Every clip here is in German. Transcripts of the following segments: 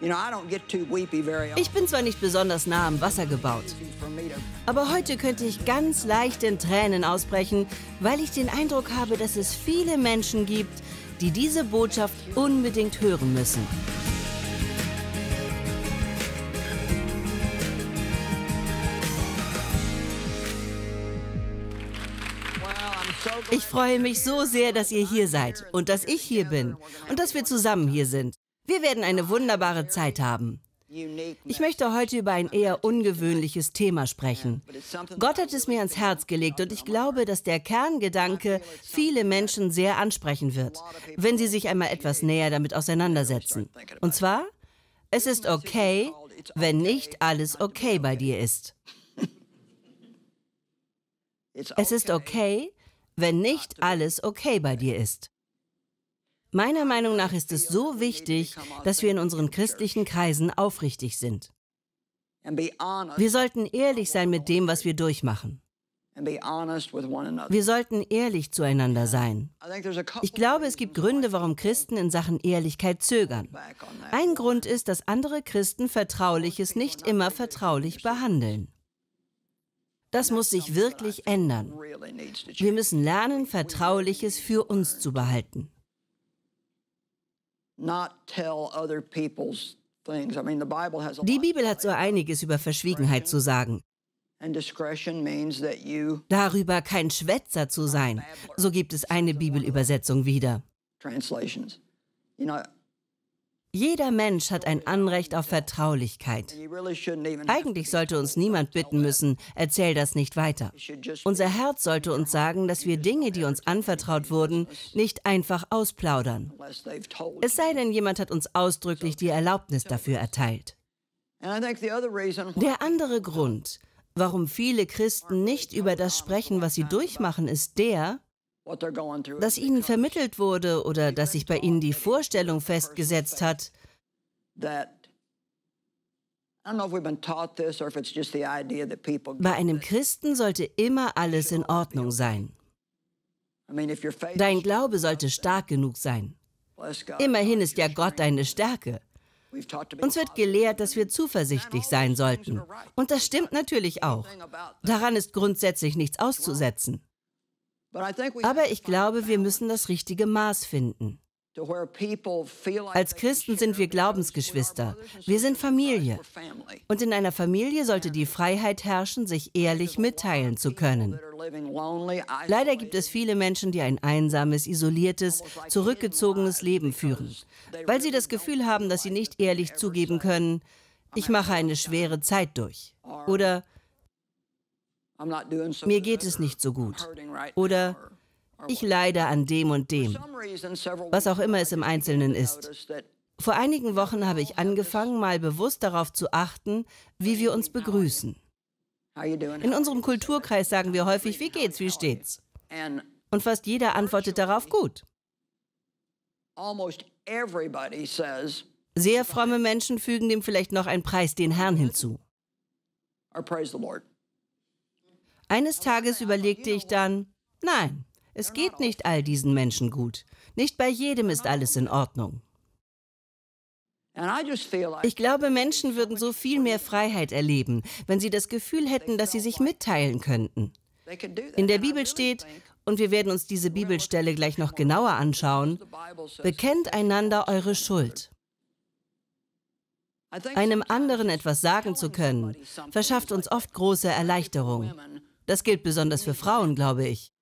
Ich bin zwar nicht besonders nah am Wasser gebaut, aber heute könnte ich ganz leicht in Tränen ausbrechen, weil ich den Eindruck habe, dass es viele Menschen gibt, die diese Botschaft unbedingt hören müssen. Ich freue mich so sehr, dass ihr hier seid und dass ich hier bin und dass wir zusammen hier sind. Wir werden eine wunderbare Zeit haben. Ich möchte heute über ein eher ungewöhnliches Thema sprechen. Gott hat es mir ans Herz gelegt und ich glaube, dass der Kerngedanke viele Menschen sehr ansprechen wird, wenn sie sich einmal etwas näher damit auseinandersetzen. Und zwar, es ist okay, wenn nicht alles okay bei dir ist. Es ist okay, wenn nicht alles okay bei dir ist. Meiner Meinung nach ist es so wichtig, dass wir in unseren christlichen Kreisen aufrichtig sind. Wir sollten ehrlich sein mit dem, was wir durchmachen. Wir sollten ehrlich zueinander sein. Ich glaube, es gibt Gründe, warum Christen in Sachen Ehrlichkeit zögern. Ein Grund ist, dass andere Christen Vertrauliches nicht immer vertraulich behandeln. Das muss sich wirklich ändern. Wir müssen lernen, Vertrauliches für uns zu behalten. Die Bibel hat so einiges über Verschwiegenheit zu sagen. Darüber kein Schwätzer zu sein, so gibt es eine Bibelübersetzung wieder. Jeder Mensch hat ein Anrecht auf Vertraulichkeit. Eigentlich sollte uns niemand bitten müssen, erzähl das nicht weiter. Unser Herz sollte uns sagen, dass wir Dinge, die uns anvertraut wurden, nicht einfach ausplaudern. Es sei denn, jemand hat uns ausdrücklich die Erlaubnis dafür erteilt. Der andere Grund, warum viele Christen nicht über das sprechen, was sie durchmachen, ist der, dass ihnen vermittelt wurde oder dass sich bei ihnen die Vorstellung festgesetzt hat, bei einem Christen sollte immer alles in Ordnung sein. Dein Glaube sollte stark genug sein. Immerhin ist ja Gott deine Stärke. Uns wird gelehrt, dass wir zuversichtlich sein sollten. Und das stimmt natürlich auch. Daran ist grundsätzlich nichts auszusetzen. Aber ich glaube, wir müssen das richtige Maß finden. Als Christen sind wir Glaubensgeschwister. Wir sind Familie. Und in einer Familie sollte die Freiheit herrschen, sich ehrlich mitteilen zu können. Leider gibt es viele Menschen, die ein einsames, isoliertes, zurückgezogenes Leben führen, weil sie das Gefühl haben, dass sie nicht ehrlich zugeben können, ich mache eine schwere Zeit durch. Oder mir geht es nicht so gut. Oder ich leide an dem und dem, was auch immer es im Einzelnen ist. Vor einigen Wochen habe ich angefangen, mal bewusst darauf zu achten, wie wir uns begrüßen. In unserem Kulturkreis sagen wir häufig, wie geht's, wie steht's? Und fast jeder antwortet darauf gut. Sehr fromme Menschen fügen dem vielleicht noch einen Preis den Herrn hinzu. Eines Tages überlegte ich dann, nein, es geht nicht all diesen Menschen gut. Nicht bei jedem ist alles in Ordnung. Ich glaube, Menschen würden so viel mehr Freiheit erleben, wenn sie das Gefühl hätten, dass sie sich mitteilen könnten. In der Bibel steht, und wir werden uns diese Bibelstelle gleich noch genauer anschauen, bekennt einander eure Schuld. Einem anderen etwas sagen zu können, verschafft uns oft große Erleichterung. Das gilt besonders für Frauen, glaube ich.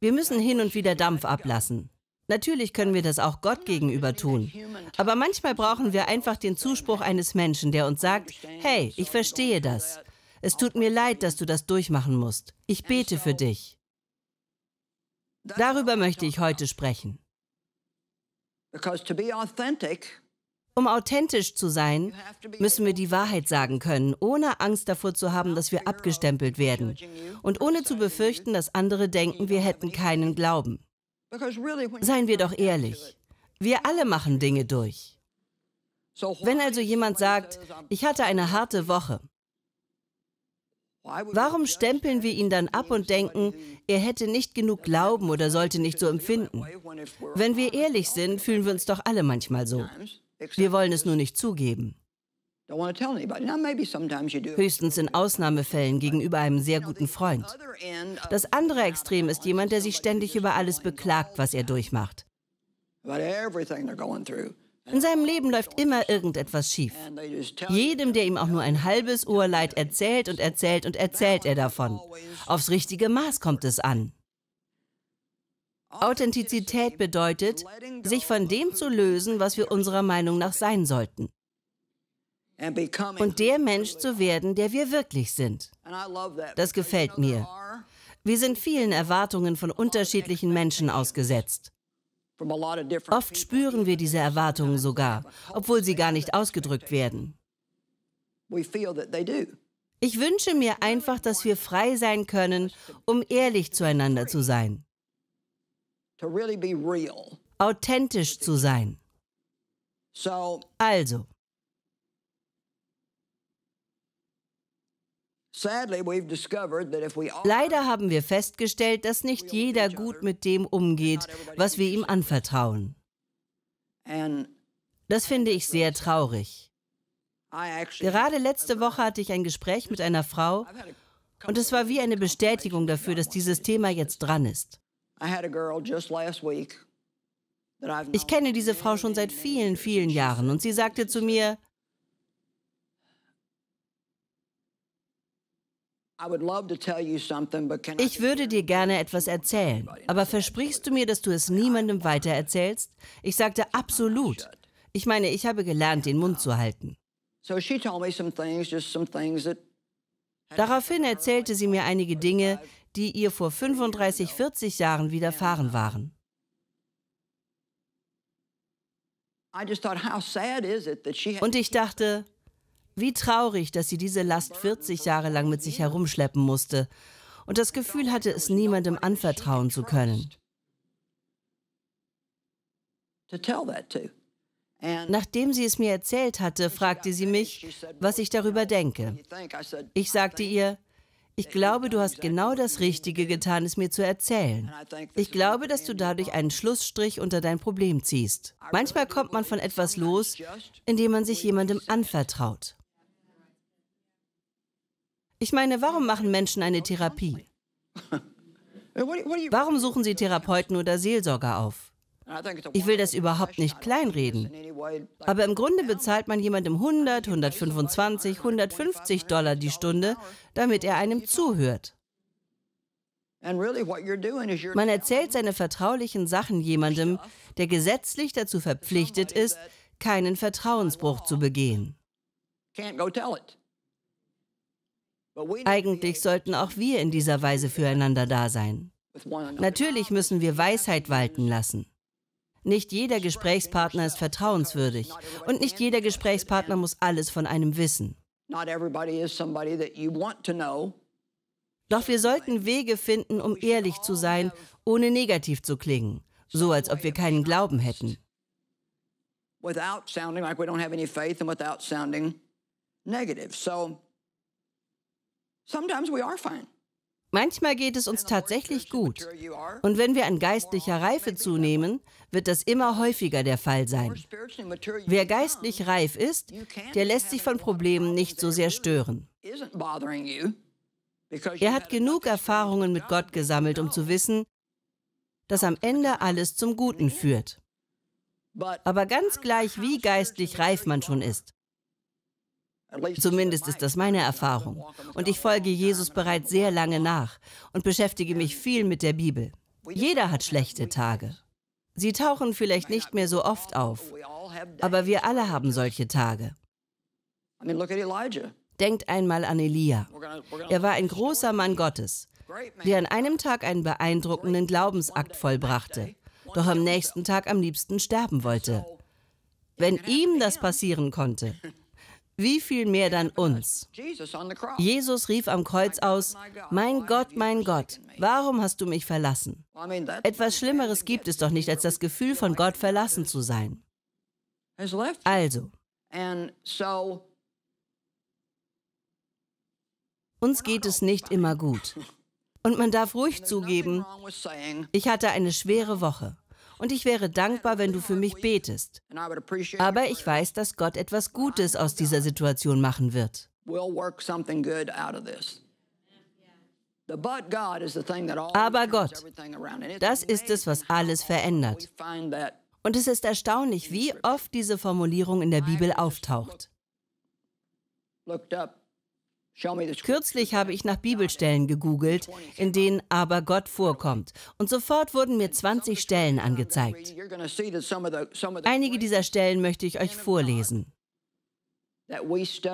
Wir müssen hin und wieder Dampf ablassen. Natürlich können wir das auch Gott gegenüber tun. Aber manchmal brauchen wir einfach den Zuspruch eines Menschen, der uns sagt, hey, ich verstehe das. Es tut mir leid, dass du das durchmachen musst. Ich bete für dich. Darüber möchte ich heute sprechen. Um authentisch zu sein, müssen wir die Wahrheit sagen können, ohne Angst davor zu haben, dass wir abgestempelt werden und ohne zu befürchten, dass andere denken, wir hätten keinen Glauben. Seien wir doch ehrlich, wir alle machen Dinge durch. Wenn also jemand sagt, ich hatte eine harte Woche, warum stempeln wir ihn dann ab und denken, er hätte nicht genug Glauben oder sollte nicht so empfinden? Wenn wir ehrlich sind, fühlen wir uns doch alle manchmal so. Wir wollen es nur nicht zugeben. Höchstens in Ausnahmefällen gegenüber einem sehr guten Freund. Das andere Extrem ist jemand, der sich ständig über alles beklagt, was er durchmacht. In seinem Leben läuft immer irgendetwas schief. Jedem, der ihm auch nur ein halbes Ohr leid erzählt und erzählt und erzählt er davon. Aufs richtige Maß kommt es an. Authentizität bedeutet, sich von dem zu lösen, was wir unserer Meinung nach sein sollten. Und der Mensch zu werden, der wir wirklich sind. Das gefällt mir. Wir sind vielen Erwartungen von unterschiedlichen Menschen ausgesetzt. Oft spüren wir diese Erwartungen sogar, obwohl sie gar nicht ausgedrückt werden. Ich wünsche mir einfach, dass wir frei sein können, um ehrlich zueinander zu sein authentisch zu sein. Also, Leider haben wir festgestellt, dass nicht jeder gut mit dem umgeht, was wir ihm anvertrauen. Das finde ich sehr traurig. Gerade letzte Woche hatte ich ein Gespräch mit einer Frau und es war wie eine Bestätigung dafür, dass dieses Thema jetzt dran ist. Ich kenne diese Frau schon seit vielen, vielen Jahren und sie sagte zu mir, ich würde dir gerne etwas erzählen, aber versprichst du mir, dass du es niemandem weitererzählst? Ich sagte absolut. Ich meine, ich habe gelernt, den Mund zu halten. Daraufhin erzählte sie mir einige Dinge, die ihr vor 35, 40 Jahren widerfahren waren. Und ich dachte, wie traurig, dass sie diese Last 40 Jahre lang mit sich herumschleppen musste und das Gefühl hatte, es niemandem anvertrauen zu können. Nachdem sie es mir erzählt hatte, fragte sie mich, was ich darüber denke. Ich sagte ihr, ich glaube, du hast genau das Richtige getan, es mir zu erzählen. Ich glaube, dass du dadurch einen Schlussstrich unter dein Problem ziehst. Manchmal kommt man von etwas los, indem man sich jemandem anvertraut. Ich meine, warum machen Menschen eine Therapie? Warum suchen sie Therapeuten oder Seelsorger auf? Ich will das überhaupt nicht kleinreden. Aber im Grunde bezahlt man jemandem 100, 125, 150 Dollar die Stunde, damit er einem zuhört. Man erzählt seine vertraulichen Sachen jemandem, der gesetzlich dazu verpflichtet ist, keinen Vertrauensbruch zu begehen. Eigentlich sollten auch wir in dieser Weise füreinander da sein. Natürlich müssen wir Weisheit walten lassen. Nicht jeder Gesprächspartner ist vertrauenswürdig und nicht jeder Gesprächspartner muss alles von einem wissen. Doch wir sollten Wege finden, um ehrlich zu sein, ohne negativ zu klingen, so als ob wir keinen Glauben hätten. Manchmal geht es uns tatsächlich gut. Und wenn wir an geistlicher Reife zunehmen, wird das immer häufiger der Fall sein. Wer geistlich reif ist, der lässt sich von Problemen nicht so sehr stören. Er hat genug Erfahrungen mit Gott gesammelt, um zu wissen, dass am Ende alles zum Guten führt. Aber ganz gleich, wie geistlich reif man schon ist. Zumindest ist das meine Erfahrung. Und ich folge Jesus bereits sehr lange nach und beschäftige mich viel mit der Bibel. Jeder hat schlechte Tage. Sie tauchen vielleicht nicht mehr so oft auf, aber wir alle haben solche Tage. Denkt einmal an Elia. Er war ein großer Mann Gottes, der an einem Tag einen beeindruckenden Glaubensakt vollbrachte, doch am nächsten Tag am liebsten sterben wollte. Wenn ihm das passieren konnte, wie viel mehr dann uns? Jesus rief am Kreuz aus, Mein Gott, mein Gott, warum hast du mich verlassen? Etwas Schlimmeres gibt es doch nicht, als das Gefühl von Gott verlassen zu sein. Also, uns geht es nicht immer gut. Und man darf ruhig zugeben, ich hatte eine schwere Woche und ich wäre dankbar, wenn du für mich betest. Aber ich weiß, dass Gott etwas Gutes aus dieser Situation machen wird. Aber Gott, das ist es, was alles verändert. Und es ist erstaunlich, wie oft diese Formulierung in der Bibel auftaucht. Kürzlich habe ich nach Bibelstellen gegoogelt, in denen aber Gott vorkommt. Und sofort wurden mir 20 Stellen angezeigt. Einige dieser Stellen möchte ich euch vorlesen.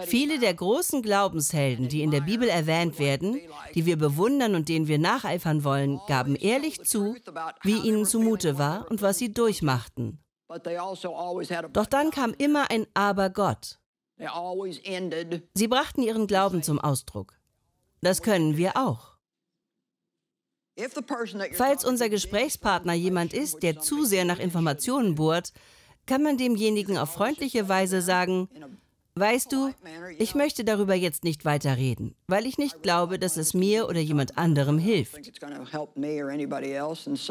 Viele der großen Glaubenshelden, die in der Bibel erwähnt werden, die wir bewundern und denen wir nacheifern wollen, gaben ehrlich zu, wie ihnen zumute war und was sie durchmachten. Also Doch dann kam immer ein Aber Gott. Sie brachten ihren Glauben zum Ausdruck. Das können wir auch. Falls unser Gesprächspartner jemand ist, der zu sehr nach Informationen bohrt, kann man demjenigen auf freundliche Weise sagen, weißt du, ich möchte darüber jetzt nicht weiter reden, weil ich nicht glaube, dass es mir oder jemand anderem hilft.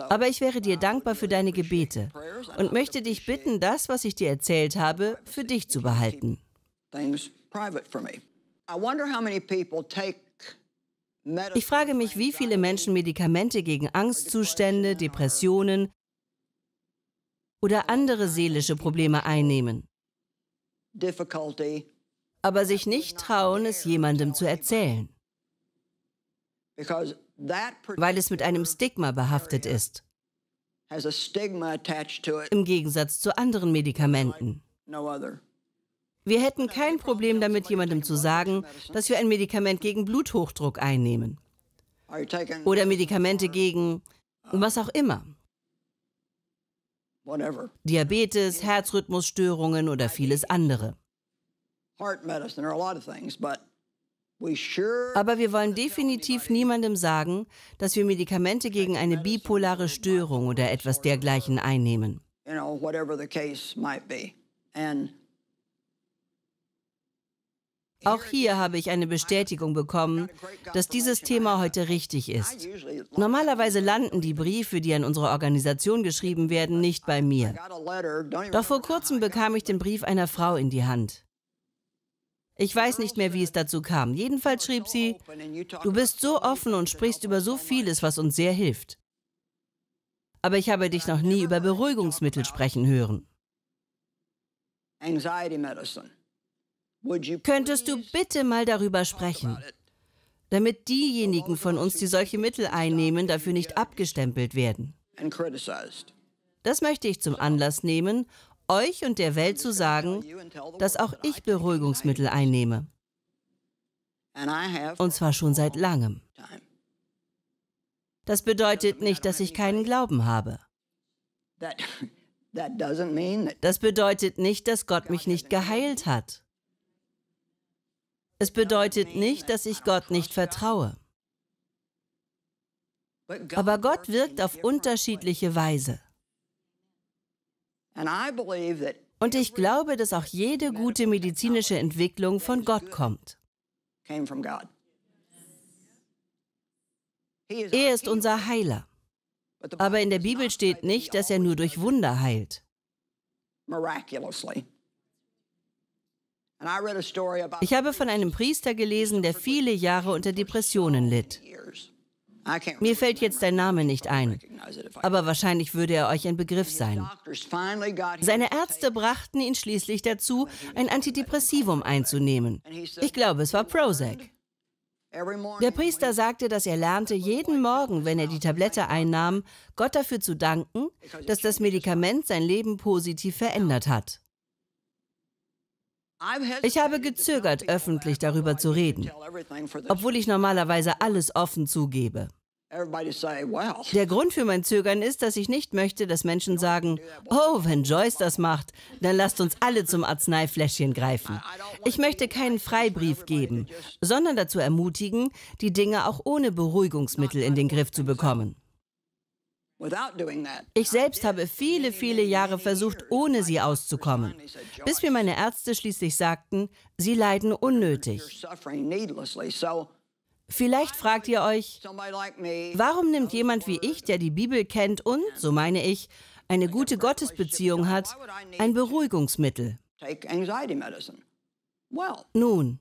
Aber ich wäre dir uh, dankbar für deine Gebete und möchte dich bitten, das, was ich dir erzählt habe, für dich zu behalten things private for me. I wonder how many people take ich frage mich, wie viele Menschen Medikamente gegen Angstzustände, Depressionen oder andere seelische Probleme einnehmen, aber sich nicht trauen, es jemandem zu erzählen, weil es mit einem Stigma behaftet ist, im Gegensatz zu anderen Medikamenten. Wir hätten kein Problem damit, jemandem zu sagen, dass wir ein Medikament gegen Bluthochdruck einnehmen oder Medikamente gegen was auch immer. Diabetes, Herzrhythmusstörungen oder vieles andere. Aber wir wollen definitiv niemandem sagen, dass wir Medikamente gegen eine bipolare Störung oder etwas dergleichen einnehmen. Auch hier habe ich eine Bestätigung bekommen, dass dieses Thema heute richtig ist. Normalerweise landen die Briefe, die an unsere Organisation geschrieben werden, nicht bei mir. Doch vor kurzem bekam ich den Brief einer Frau in die Hand. Ich weiß nicht mehr, wie es dazu kam. Jedenfalls schrieb sie, du bist so offen und sprichst über so vieles, was uns sehr hilft. Aber ich habe dich noch nie über Beruhigungsmittel sprechen hören. Anxiety medicine. Könntest du bitte mal darüber sprechen, damit diejenigen von uns, die solche Mittel einnehmen, dafür nicht abgestempelt werden? Das möchte ich zum Anlass nehmen, euch und der Welt zu sagen, dass auch ich Beruhigungsmittel einnehme. Und zwar schon seit langem. Das bedeutet nicht, dass ich keinen Glauben habe. Das bedeutet nicht, dass Gott mich nicht geheilt hat. Es bedeutet nicht, dass ich Gott nicht vertraue. Aber Gott wirkt auf unterschiedliche Weise. Und ich glaube, dass auch jede gute medizinische Entwicklung von Gott kommt. Er ist unser Heiler. Aber in der Bibel steht nicht, dass er nur durch Wunder heilt. Miraculously. Ich habe von einem Priester gelesen, der viele Jahre unter Depressionen litt. Mir fällt jetzt dein Name nicht ein, aber wahrscheinlich würde er euch ein Begriff sein. Seine Ärzte brachten ihn schließlich dazu, ein Antidepressivum einzunehmen. Ich glaube, es war Prozac. Der Priester sagte, dass er lernte, jeden Morgen, wenn er die Tablette einnahm, Gott dafür zu danken, dass das Medikament sein Leben positiv verändert hat. Ich habe gezögert, öffentlich darüber zu reden, obwohl ich normalerweise alles offen zugebe. Der Grund für mein Zögern ist, dass ich nicht möchte, dass Menschen sagen, oh, wenn Joyce das macht, dann lasst uns alle zum Arzneifläschchen greifen. Ich möchte keinen Freibrief geben, sondern dazu ermutigen, die Dinge auch ohne Beruhigungsmittel in den Griff zu bekommen. Ich selbst habe viele, viele Jahre versucht, ohne sie auszukommen, bis mir meine Ärzte schließlich sagten, sie leiden unnötig. Vielleicht fragt ihr euch, warum nimmt jemand wie ich, der die Bibel kennt und, so meine ich, eine gute Gottesbeziehung hat, ein Beruhigungsmittel? Nun,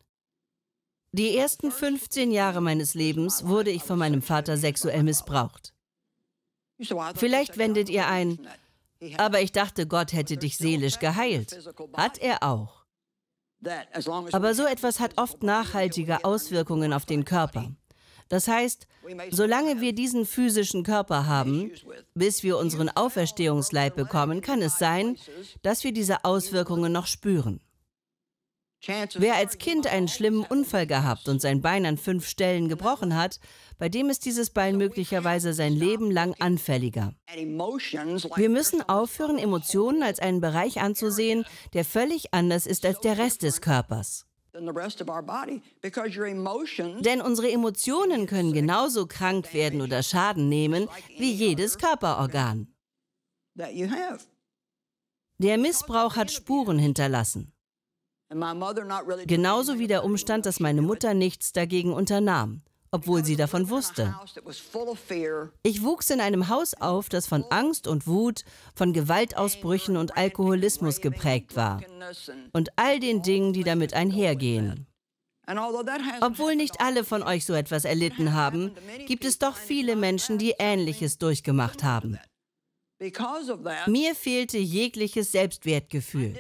die ersten 15 Jahre meines Lebens wurde ich von meinem Vater sexuell missbraucht. Vielleicht wendet ihr ein, aber ich dachte, Gott hätte dich seelisch geheilt. Hat er auch. Aber so etwas hat oft nachhaltige Auswirkungen auf den Körper. Das heißt, solange wir diesen physischen Körper haben, bis wir unseren Auferstehungsleib bekommen, kann es sein, dass wir diese Auswirkungen noch spüren. Wer als Kind einen schlimmen Unfall gehabt und sein Bein an fünf Stellen gebrochen hat, bei dem ist dieses Bein möglicherweise sein Leben lang anfälliger. Wir müssen aufhören, Emotionen als einen Bereich anzusehen, der völlig anders ist als der Rest des Körpers. Denn unsere Emotionen können genauso krank werden oder Schaden nehmen wie jedes Körperorgan. Der Missbrauch hat Spuren hinterlassen. Genauso wie der Umstand, dass meine Mutter nichts dagegen unternahm, obwohl sie davon wusste. Ich wuchs in einem Haus auf, das von Angst und Wut, von Gewaltausbrüchen und Alkoholismus geprägt war und all den Dingen, die damit einhergehen. Obwohl nicht alle von euch so etwas erlitten haben, gibt es doch viele Menschen, die Ähnliches durchgemacht haben. Mir fehlte jegliches Selbstwertgefühl,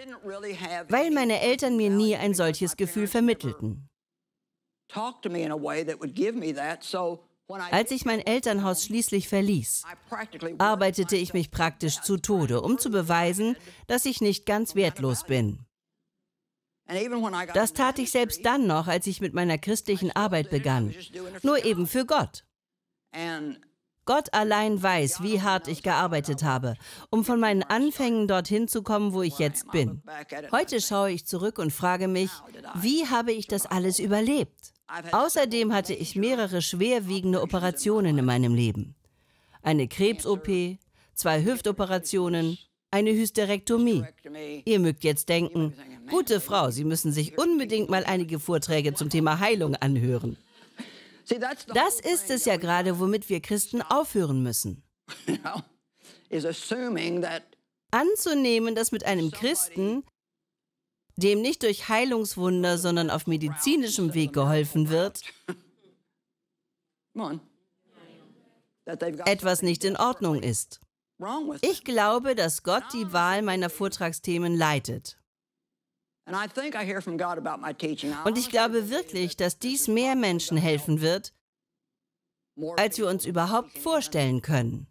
weil meine Eltern mir nie ein solches Gefühl vermittelten. Als ich mein Elternhaus schließlich verließ, arbeitete ich mich praktisch zu Tode, um zu beweisen, dass ich nicht ganz wertlos bin. Das tat ich selbst dann noch, als ich mit meiner christlichen Arbeit begann, nur eben für Gott. Gott allein weiß, wie hart ich gearbeitet habe, um von meinen Anfängen dorthin zu kommen, wo ich jetzt bin. Heute schaue ich zurück und frage mich, wie habe ich das alles überlebt? Außerdem hatte ich mehrere schwerwiegende Operationen in meinem Leben. Eine Krebs-OP, zwei Hüftoperationen, eine Hysterektomie. Ihr mögt jetzt denken, gute Frau, Sie müssen sich unbedingt mal einige Vorträge zum Thema Heilung anhören. Das ist es ja gerade, womit wir Christen aufhören müssen. Anzunehmen, dass mit einem Christen, dem nicht durch Heilungswunder, sondern auf medizinischem Weg geholfen wird, etwas nicht in Ordnung ist. Ich glaube, dass Gott die Wahl meiner Vortragsthemen leitet. Und ich glaube wirklich, dass dies mehr Menschen helfen wird, als wir uns überhaupt vorstellen können.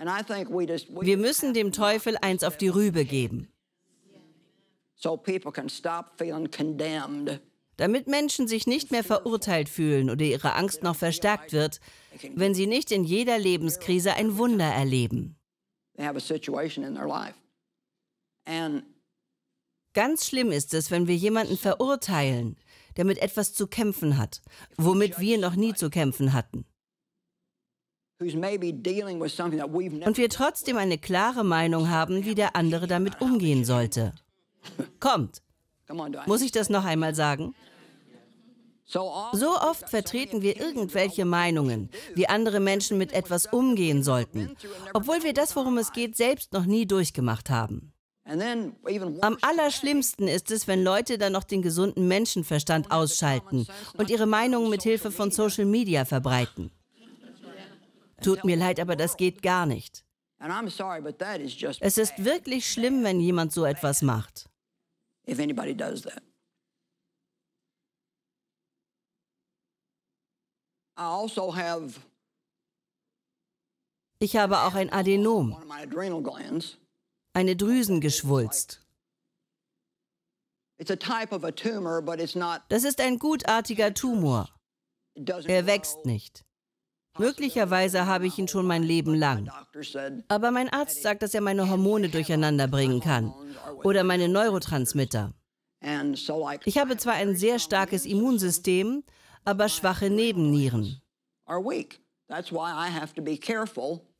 Wir müssen dem Teufel eins auf die Rübe geben, damit Menschen sich nicht mehr verurteilt fühlen oder ihre Angst noch verstärkt wird, wenn sie nicht in jeder Lebenskrise ein Wunder erleben. They have a situation in their life. Ganz schlimm ist es, wenn wir jemanden verurteilen, der mit etwas zu kämpfen hat, womit wir noch nie zu kämpfen hatten. Und wir trotzdem eine klare Meinung haben, wie der andere damit umgehen sollte. Kommt. Muss ich das noch einmal sagen? So oft vertreten wir irgendwelche Meinungen, wie andere Menschen mit etwas umgehen sollten, obwohl wir das, worum es geht, selbst noch nie durchgemacht haben. Am allerschlimmsten ist es, wenn Leute dann noch den gesunden Menschenverstand ausschalten und ihre Meinung mit Hilfe von Social Media verbreiten. Tut mir leid, aber das geht gar nicht. Es ist wirklich schlimm, wenn jemand so etwas macht. Also ich habe auch ein Adenom eine Drüsengeschwulst. Das ist ein gutartiger Tumor. Er wächst nicht. Möglicherweise habe ich ihn schon mein Leben lang. Aber mein Arzt sagt, dass er meine Hormone durcheinander bringen kann oder meine Neurotransmitter. Ich habe zwar ein sehr starkes Immunsystem, aber schwache Nebennieren.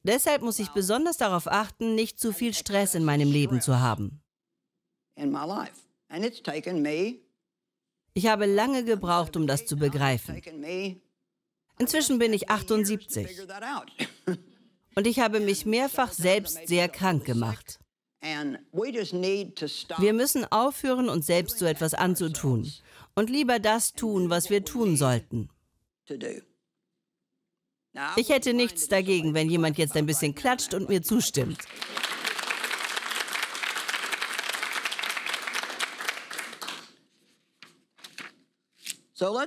Deshalb muss ich besonders darauf achten, nicht zu viel Stress in meinem Leben zu haben. Ich habe lange gebraucht, um das zu begreifen. Inzwischen bin ich 78. Und ich habe mich mehrfach selbst sehr krank gemacht. Wir müssen aufhören, uns selbst so etwas anzutun und lieber das tun, was wir tun sollten. Ich hätte nichts dagegen, wenn jemand jetzt ein bisschen klatscht und mir zustimmt.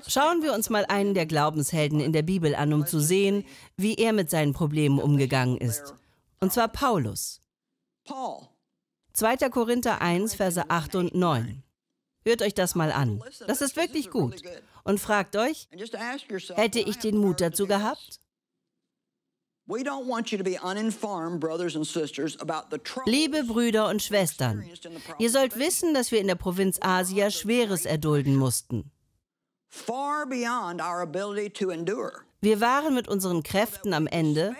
Schauen wir uns mal einen der Glaubenshelden in der Bibel an, um zu sehen, wie er mit seinen Problemen umgegangen ist. Und zwar Paulus. 2. Korinther 1, Verse 8 und 9. Hört euch das mal an. Das ist wirklich gut. Und fragt euch, hätte ich den Mut dazu gehabt? Liebe Brüder und Schwestern, ihr sollt wissen, dass wir in der Provinz Asia Schweres erdulden mussten. Wir waren mit unseren Kräften am Ende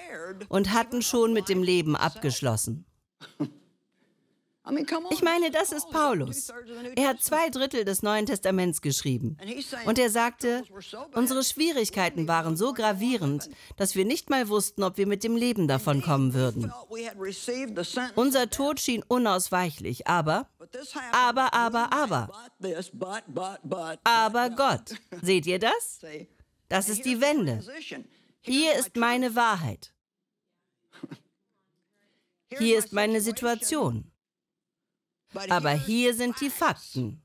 und hatten schon mit dem Leben abgeschlossen. Ich meine, das ist Paulus. Er hat zwei Drittel des Neuen Testaments geschrieben. Und er sagte, unsere Schwierigkeiten waren so gravierend, dass wir nicht mal wussten, ob wir mit dem Leben davon kommen würden. Unser Tod schien unausweichlich, aber, aber, aber, aber, aber Gott. Seht ihr das? Das ist die Wende. Hier ist meine Wahrheit. Hier ist meine Situation. Aber hier sind die Fakten.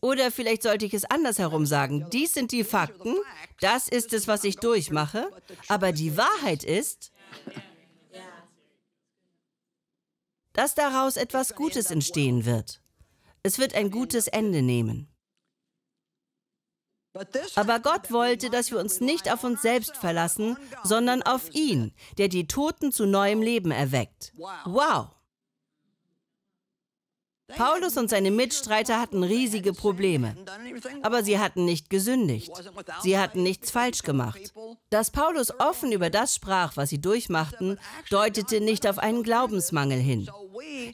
Oder vielleicht sollte ich es andersherum sagen. Dies sind die Fakten, das ist es, was ich durchmache, aber die Wahrheit ist, dass daraus etwas Gutes entstehen wird. Es wird ein gutes Ende nehmen. Aber Gott wollte, dass wir uns nicht auf uns selbst verlassen, sondern auf ihn, der die Toten zu neuem Leben erweckt. Wow! Paulus und seine Mitstreiter hatten riesige Probleme. Aber sie hatten nicht gesündigt. Sie hatten nichts falsch gemacht. Dass Paulus offen über das sprach, was sie durchmachten, deutete nicht auf einen Glaubensmangel hin.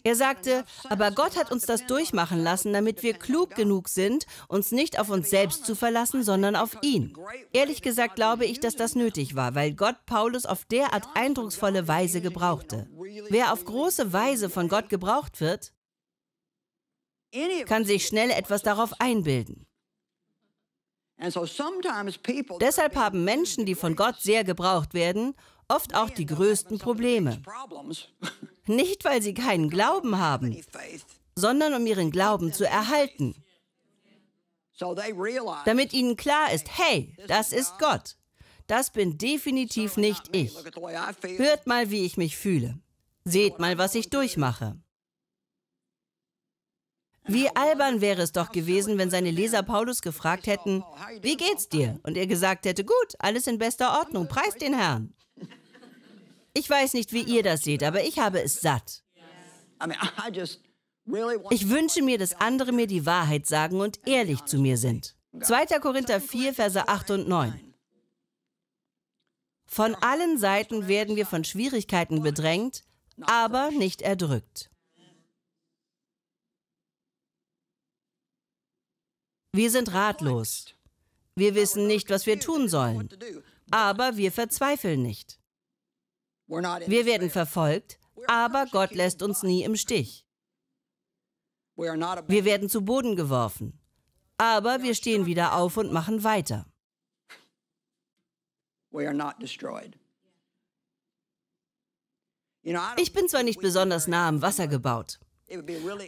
Er sagte, aber Gott hat uns das durchmachen lassen, damit wir klug genug sind, uns nicht auf uns selbst zu verlassen, sondern auf ihn. Ehrlich gesagt glaube ich, dass das nötig war, weil Gott Paulus auf derart eindrucksvolle Weise gebrauchte. Wer auf große Weise von Gott gebraucht wird, kann sich schnell etwas darauf einbilden. Deshalb haben Menschen, die von Gott sehr gebraucht werden, oft auch die größten Probleme. Nicht, weil sie keinen Glauben haben, sondern um ihren Glauben zu erhalten. Damit ihnen klar ist, hey, das ist Gott. Das bin definitiv nicht ich. Hört mal, wie ich mich fühle. Seht mal, was ich durchmache. Wie albern wäre es doch gewesen, wenn seine Leser Paulus gefragt hätten, wie geht's dir? Und er gesagt hätte, gut, alles in bester Ordnung, preist den Herrn. Ich weiß nicht, wie ihr das seht, aber ich habe es satt. Ich wünsche mir, dass andere mir die Wahrheit sagen und ehrlich zu mir sind. 2. Korinther 4, Verse 8 und 9. Von allen Seiten werden wir von Schwierigkeiten bedrängt, aber nicht erdrückt. Wir sind ratlos. Wir wissen nicht, was wir tun sollen. Aber wir verzweifeln nicht. Wir werden verfolgt, aber Gott lässt uns nie im Stich. Wir werden zu Boden geworfen, aber wir stehen wieder auf und machen weiter. Ich bin zwar nicht besonders nah am Wasser gebaut,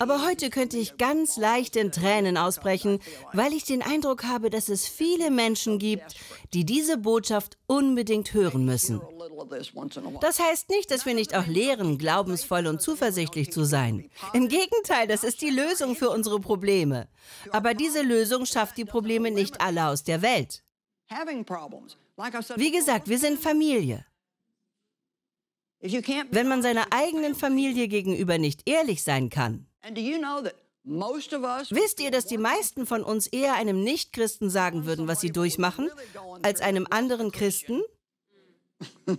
aber heute könnte ich ganz leicht in Tränen ausbrechen, weil ich den Eindruck habe, dass es viele Menschen gibt, die diese Botschaft unbedingt hören müssen. Das heißt nicht, dass wir nicht auch lehren, glaubensvoll und zuversichtlich zu sein. Im Gegenteil, das ist die Lösung für unsere Probleme. Aber diese Lösung schafft die Probleme nicht alle aus der Welt. Wie gesagt, wir sind Familie. Wenn man seiner eigenen Familie gegenüber nicht ehrlich sein kann, Wisst ihr, dass die meisten von uns eher einem Nichtchristen sagen würden, was sie durchmachen, als einem anderen Christen?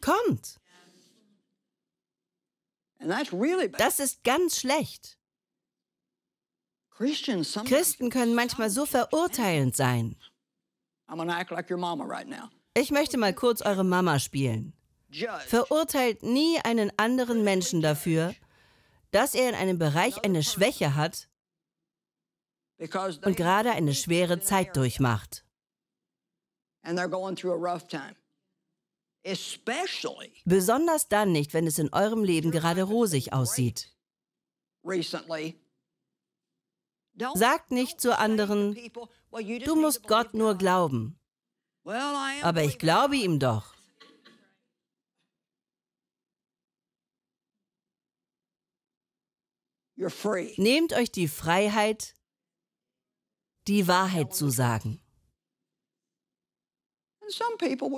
Kommt! Das ist ganz schlecht. Christen können manchmal so verurteilend sein. I'm gonna act like your mama right ich möchte mal kurz eure Mama spielen. Verurteilt nie einen anderen Menschen dafür, dass er in einem Bereich eine Schwäche hat und gerade eine schwere Zeit durchmacht. Besonders dann nicht, wenn es in eurem Leben gerade rosig aussieht. Sagt nicht zu anderen, du musst Gott nur glauben. Aber ich glaube ihm doch. Nehmt euch die Freiheit, die Wahrheit zu sagen.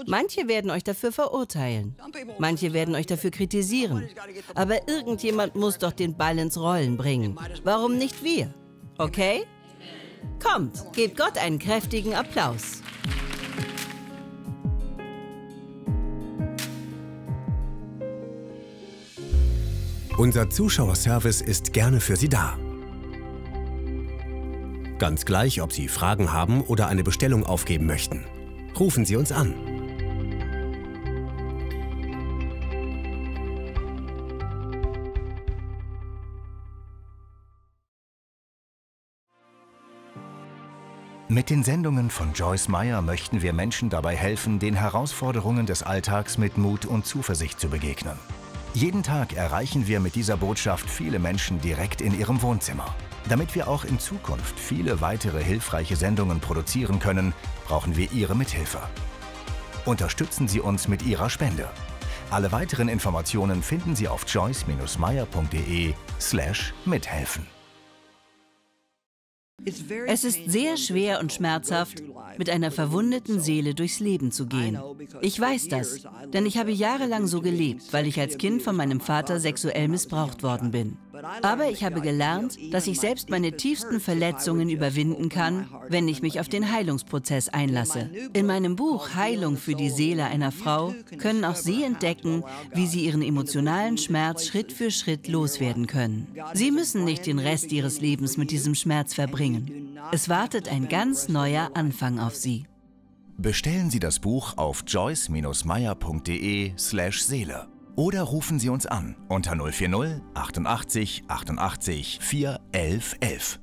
Manche werden euch dafür verurteilen, manche werden euch dafür kritisieren, aber irgendjemand muss doch den Ball ins Rollen bringen. Warum nicht wir? Okay? Kommt, gebt Gott einen kräftigen Applaus. Unser Zuschauerservice ist gerne für Sie da. Ganz gleich, ob Sie Fragen haben oder eine Bestellung aufgeben möchten. Rufen Sie uns an. Mit den Sendungen von Joyce Meyer möchten wir Menschen dabei helfen, den Herausforderungen des Alltags mit Mut und Zuversicht zu begegnen. Jeden Tag erreichen wir mit dieser Botschaft viele Menschen direkt in ihrem Wohnzimmer. Damit wir auch in Zukunft viele weitere hilfreiche Sendungen produzieren können, brauchen wir Ihre Mithilfe. Unterstützen Sie uns mit Ihrer Spende. Alle weiteren Informationen finden Sie auf joyce-meyer.de slash mithelfen. Es ist sehr schwer und schmerzhaft, mit einer verwundeten Seele durchs Leben zu gehen. Ich weiß das, denn ich habe jahrelang so gelebt, weil ich als Kind von meinem Vater sexuell missbraucht worden bin. Aber ich habe gelernt, dass ich selbst meine tiefsten Verletzungen überwinden kann, wenn ich mich auf den Heilungsprozess einlasse. In meinem Buch Heilung für die Seele einer Frau können auch Sie entdecken, wie Sie Ihren emotionalen Schmerz Schritt für Schritt loswerden können. Sie müssen nicht den Rest Ihres Lebens mit diesem Schmerz verbringen. Es wartet ein ganz neuer Anfang auf Sie. Bestellen Sie das Buch auf joyce-meyer.de slash Seele oder rufen Sie uns an unter 040 88 88 411 11.